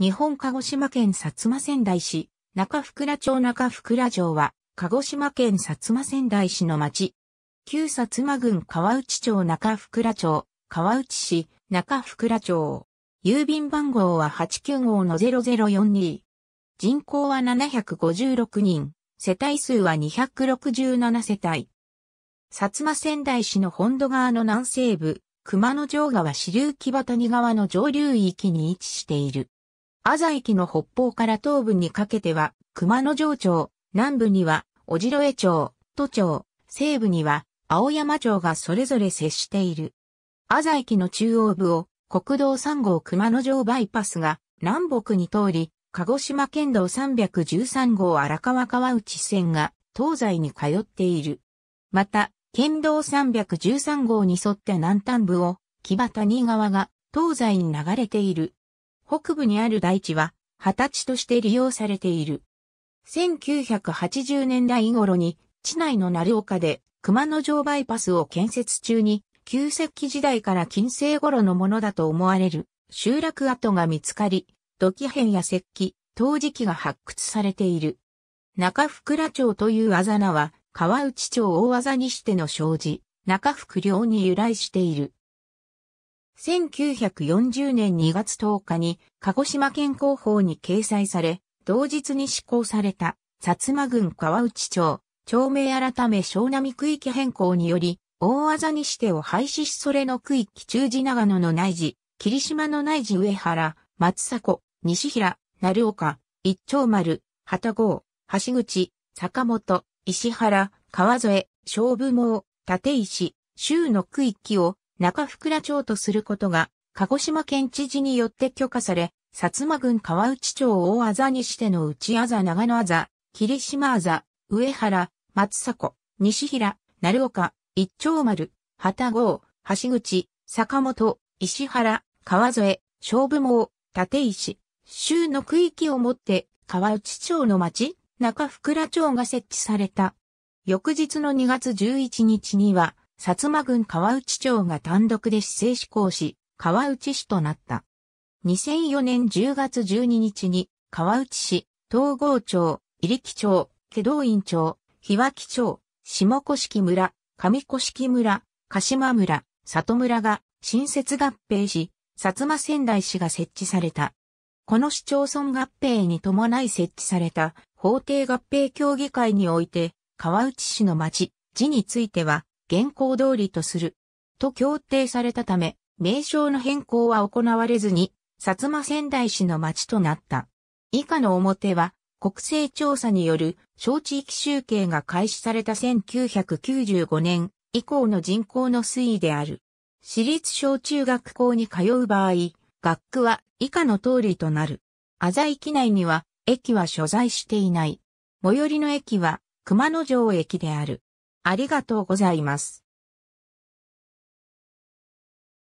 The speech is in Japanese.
日本鹿児島県薩摩仙台市、中福良町中福良城は、鹿児島県薩摩仙台市の町。旧薩摩郡川内町中福良町、川内市、中福良町。郵便番号は895-0042。人口は756人、世帯数は267世帯。薩摩仙台市の本土側の南西部、熊野城川支流木場谷川の上流域に位置している。朝駅の北方から東部にかけては、熊野城町、南部には、小城江町、都町、西部には、青山町がそれぞれ接している。朝駅の中央部を、国道3号熊野城バイパスが、南北に通り、鹿児島県道313号荒川川内線が、東西に通っている。また、県道313号に沿って南端部を、木端新川が東西に流れている。北部にある大地は、二十歳として利用されている。1980年代頃に、地内の鳴岡で、熊野城バイパスを建設中に、旧石器時代から近世頃のものだと思われる、集落跡が見つかり、土器片や石器、陶磁器が発掘されている。中福良町というあざ名は、川内町大技にしての障子、中福良に由来している。1940年2月10日に鹿児島県広報に掲載され、同日に施行された薩摩郡川内町、町名改め小波区域変更により、大技にしてを廃止しそれの区域中時長野の内寺、霧島の内寺上原、松迫、西平、鳴岡、一丁丸、旗郷、橋口、坂本、石原、川添、勝武毛、立石、州の区域を中福良町とすることが、鹿児島県知事によって許可され、薩摩郡川内町大あざにしての内あざ長野あざ、霧島あざ、上原、松迫、西平、鳴岡、一丁丸、旗郷、橋口、坂本、石原、川添、勝負毛、立石、州の区域をもって、川内町の町、中福良町が設置された。翌日の2月11日には、薩摩郡川内町が単独で市政施行し、川内市となった。2004年10月12日に、川内市、東郷町、入木町、祁答院町、日脇町、下甑村、上甑村、鹿島村、里村が新設合併し、薩摩仙台市が設置された。この市町村合併に伴い設置された法定合併協議会において、川内市の町、寺については、現行通りとする。と協定されたため、名称の変更は行われずに、薩摩仙台市の町となった。以下の表は、国勢調査による小地域集計が開始された1995年以降の人口の推移である。私立小中学校に通う場合、学区は以下の通りとなる。浅井駅内には駅は所在していない。最寄りの駅は熊野城駅である。ありがとうございます。